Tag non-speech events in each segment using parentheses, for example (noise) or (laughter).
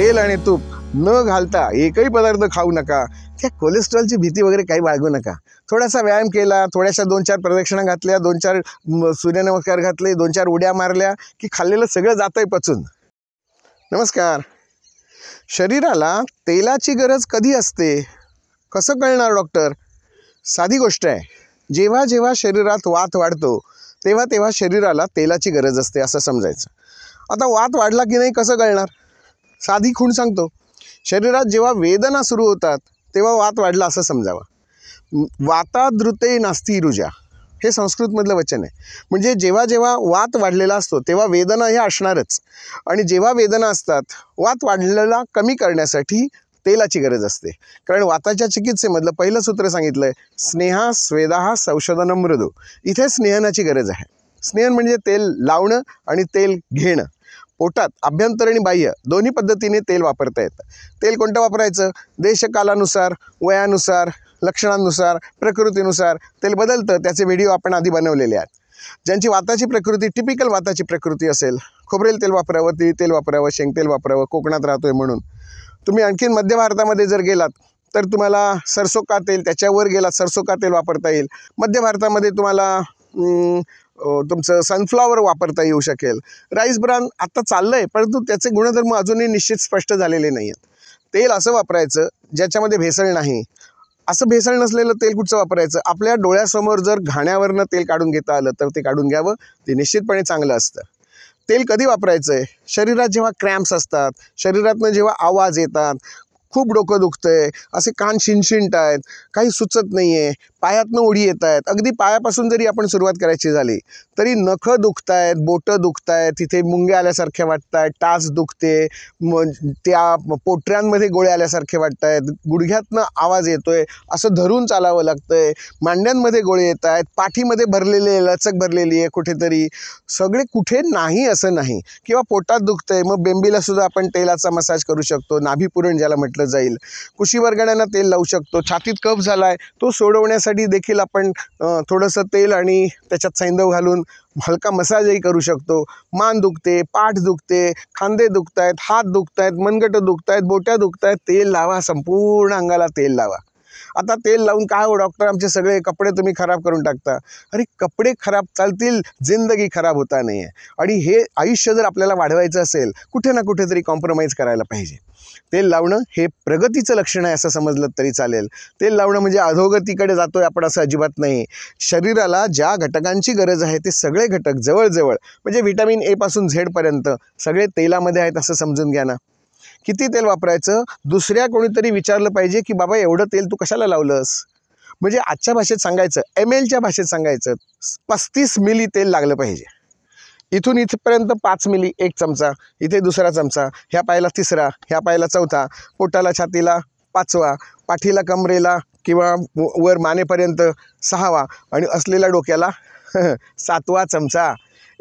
तेल आणि तूप न घालता एकही पदार्थ खाऊ नका त्या कोलेस्ट्रॉलची भीती वगैरे काही बाळगू नका थोडासा व्यायाम केला थोड्याशा दोन चार प्रदक्षिणा घातल्या दोन चार सूर्यनमस्कार घातले दोन चार उड्या मारल्या की खाल्लेलं सगळं जातंय पचून नमस्कार शरीराला तेलाची गरज कधी असते कसं कळणार डॉक्टर साधी गोष्ट आहे जेव्हा जेव्हा शरीरात वात वाढतो तेव्हा तेव्हा शरीराला तेलाची गरज असते असं समजायचं आता वात वाढला की नाही कसं कळणार साधी खूण सांगतो शरीरात जेव्हा वेदना सुरू होतात तेव्हा वात वाढला असं समजावा वातादृते नास्ती रुजा हे संस्कृतमधलं वचन आहे म्हणजे जेव्हा जेव्हा वात वाढलेला असतो तेव्हा वेदना ह्या असणारच आणि जेव्हा वेदना असतात वात वाढलेला कमी करण्यासाठी तेलाची गरज असते कारण वाताच्या चिकित्सेमधलं पहिलं सूत्र सांगितलं आहे स्नेहा स्वेदा संशोधन मृदू इथे स्नेहनाची गरज आहे स्नेहन म्हणजे तेल लावणं आणि तेल घेणं पोटात अभ्यंतर आणि बाह्य दोन्ही पद्धतीने तेल वापरता येतं तेल कोणतं वापरायचं देशकालानुसार वयानुसार लक्षणांनुसार प्रकृतीनुसार तेल बदलतं त्याचे व्हिडिओ आपण आधी बनवलेले आहेत ज्यांची वाताची प्रकृती टिपिकल वाताची प्रकृती असेल खोबरेल तेल वापरावं तिळी तेल वापरावं शेंगतेल वापरावं कोकणात राहतो आहे म्हणून तुम्ही आणखीन मध्य भारतामध्ये जर गेलात तर तुम्हाला सरसो का तेल त्याच्यावर गेलात सरसो का तेल वापरता येईल मध्य भारतामध्ये तुम्हाला तुमचं सनफ्लॉवर वापरता येऊ शकेल राईस ब्रान आत्ता चाललं आहे परंतु त्याचे गुणधर्म अजूनही निश्चित स्पष्ट झालेले नाही आहेत तेल असं वापरायचं ज्याच्यामध्ये भेसळ नाही असं भेसळ नसलेलं तेल कुठचं वापरायचं आपल्या डोळ्यासमोर जर घाण्यावरनं तेल काढून घेता आलं तर ते काढून घ्यावं ते निश्चितपणे चांगलं असतं तेल कधी वापरायचं आहे शरीरात जेव्हा क्रॅम्प्स असतात शरीरातनं जेव्हा आवाज येतात खूप डोकं आहे असे कान शिंशिंट आहेत काही सुचत नाही आहे पायातनं उडी येत आहेत अगदी पायापासून जरी आपण सुरुवात करायची झाली तरी नखं दुखत आहेत बोटं दुखत आहेत तिथे मुंग्या आल्यासारख्या वाटत आहेत टाच दुखते म त्या पोटऱ्यांमध्ये गोळे आल्यासारखे वाटत आहेत गुडघ्यातनं आवाज येतो आहे असं धरून चालावं लागतं आहे मांड्यांमध्ये गोळे येत आहेत पाठीमध्ये भरलेले लचक भरलेली आहे कुठेतरी सगळे कुठे नाही असं नाही किंवा पोटात आहे मग बेंबीलासुद्धा आपण तेलाचा मसाज करू शकतो नाभीपुरण ज्याला म्हटलं घेतलं जाईल कुशी वर्गण्यांना तेल लावू शकतो छातीत कफ झाला आहे तो सोडवण्यासाठी देखील आपण थोडंसं तेल आणि त्याच्यात सैंदव घालून हलका मसाजही करू शकतो मान दुखते पाठ दुखते खांदे दुखत आहेत हात दुखत आहेत मनगटं दुखत आहेत बोट्या दुखत आहेत तेल लावा संपूर्ण अंगाला तेल लावा आता तेल लावून काय हो डॉक्टर आमचे सगळे कपडे तुम्ही खराब करून टाकता अरे कपडे खराब चालतील जिंदगी खराब होता नाही आहे आणि हे आयुष्य जर आपल्याला वाढवायचं असेल कुठे ना कुठेतरी कॉम्प्रोमाइज करायला पाहिजे तेल लावणं हे प्रगतीचं लक्षण आहे असं समजलं तरी चालेल तेल लावणं म्हणजे अधोगतीकडे जातो आहे आपण असं अजिबात नाही शरीराला ज्या घटकांची गरज आहे ते सगळे घटक जवळजवळ म्हणजे व्हिटॅमिन एपासून झेडपर्यंत सगळे तेलामध्ये आहेत असं समजून घ्या ना किती तेल वापरायचं दुसऱ्या कोणीतरी विचारलं पाहिजे की बाबा एवढं तेल तू कशाला लावलंस म्हणजे आजच्या भाषेत सांगायचं एम एलच्या भाषेत सांगायचं पस्तीस मिली तेल लागलं पाहिजे इथून इथपर्यंत पाच मिली एक चमचा इथे दुसरा चमचा ह्या पायाला तिसरा ह्या पायाला चौथा पोटाला छातीला पाचवा पाठीला कमरेला किंवा वर मानेपर्यंत सहावा आणि असलेल्या डोक्याला (laughs) सातवा चमचा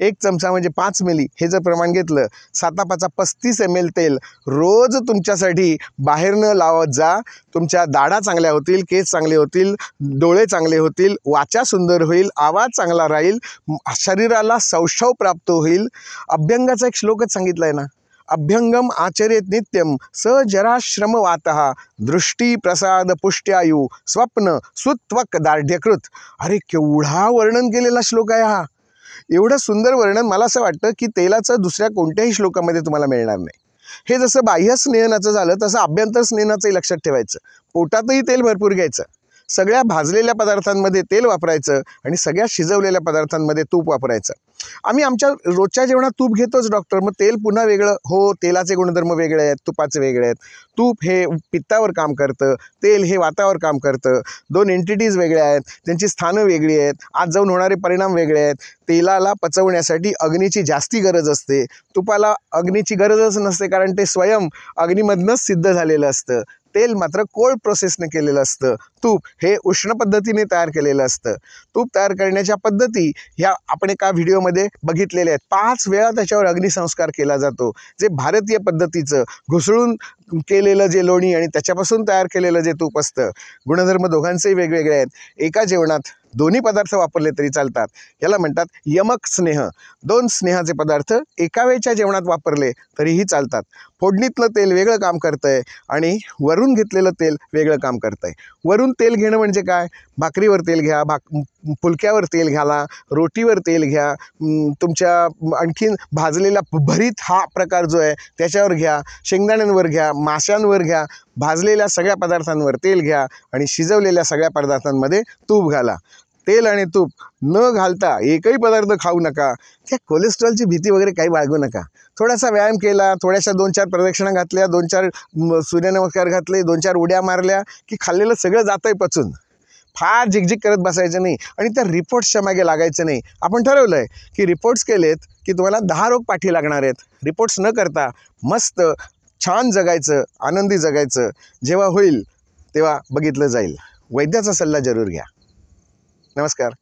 एक चमचा म्हणजे पाच मिली हे जर प्रमाण घेतलं सातापाचा पस्तीस एम एल तेल रोज तुमच्यासाठी न लावत जा तुमच्या दाढा चांगल्या होतील केस चांगले होतील डोळे चांगले होतील वाचा सुंदर होईल आवाज चांगला राहील शरीराला सौशव प्राप्त होईल अभ्यंगाचा एक श्लोकच सांगितला आहे ना अभ्यंगम आचर्यत नित्यम स जराश्रम वाता दृष्टी प्रसाद पुष्ट्यायू स्वप्न सुत्वक दार्ढ्यकृत अरे केवढा वर्णन केलेला श्लोक आहे हा एवढं सुंदर वर्णन मला असं वाटतं की तेलाचं दुसऱ्या कोणत्याही श्लोकामध्ये तुम्हाला मिळणार नाही हे जसं बाह्य स्नेहनाचं झालं तसं अभ्यंतर स्नेहनाचंही लक्षात ठेवायचं पोटातही तेल भरपूर घ्यायचं सगळ्या भाजलेल्या पदार्थांमध्ये तेल वापरायचं आणि सगळ्या शिजवलेल्या पदार्थांमध्ये तूप वापरायचं आम्ही आमच्या रोजच्या जेवणात तूप घेतोच डॉक्टर मग तेल पुन्हा वेगळं हो तेलाचे गुणधर्म वेगळे आहेत तुपाचे वेगळे आहेत तूप हे पित्तावर काम करतं तेल हे वातावर काम करतं दोन एंटिटीज वेगळ्या आहेत त्यांची स्थानं वेगळी आहेत आज जाऊन होणारे परिणाम वेगळे आहेत तेलाला पचवण्यासाठी अग्नीची जास्ती गरज असते तुपाला अग्नीची गरजच नसते कारण ते स्वयं अग्नीमधनंच सिद्ध झालेलं असतं तेल मात्र कोल्ड प्रोसेसने केलेलं असतं तूप हे उष्ण पद्धतीने तयार केलेलं असतं तूप तयार करण्याच्या पद्धती ह्या आपण एका व्हिडिओमध्ये बघितलेल्या आहेत पाच वेळा त्याच्यावर अग्निसंस्कार केला जातो जे भारतीय पद्धतीचं घुसळून केलेलं जे लोणी आणि त्याच्यापासून तयार केलेलं जे तूप असतं गुणधर्म दोघांचेही वेगवेगळे आहेत एका जेवणात दोन्ही पदार्थ वापरले तरी चालतात याला म्हणतात यमक स्नेह दोन स्नेहाचे पदार्थ एका वेळच्या जेवणात वापरले तरीही चालतात फोडणीतलं तेल वेगळं काम करतं आहे आणि वरून घेतलेलं तेल वेगळं काम करतं आहे वरून तेल घेणं म्हणजे काय भाकरीवर तेल घ्या भाक फुलक्यावर तेल घाला रोटीवर तेल घ्या तुमच्या आणखीन भाजलेला भरीत हा प्रकार जो आहे त्याच्यावर घ्या शेंगदाण्यांवर घ्या माशांवर घ्या भाजलेल्या सगळ्या पदार्थांवर तेल घ्या आणि शिजवलेल्या सगळ्या पदार्थांमध्ये तूप घाला तेल आणि तूप न घालता एकही पदार्थ खाऊ नका त्या कोलेस्ट्रॉलची भीती वगैरे काही बाळगू नका थोडासा व्यायाम केला थोड्याशा दोन चार प्रदक्षिणा घातल्या दोन चार सूर्यनमस्कार घातले दोन चार उड्या मारल्या की खाल्लेलं सगळं जातं आहे पचून फार झिकझिक करत बसायचं नाही आणि त्या रिपोर्ट्सच्या मागे लागायचं नाही आपण ठरवलं आहे की रिपोर्ट्स केलेत की तुम्हाला दहा रोग पाठी लागणार आहेत रिपोर्ट्स न करता मस्त छान जगायचं आनंदी जगायचं जेव्हा होईल तेव्हा बघितलं जाईल वैद्याचा सल्ला जरूर घ्या नमस्कार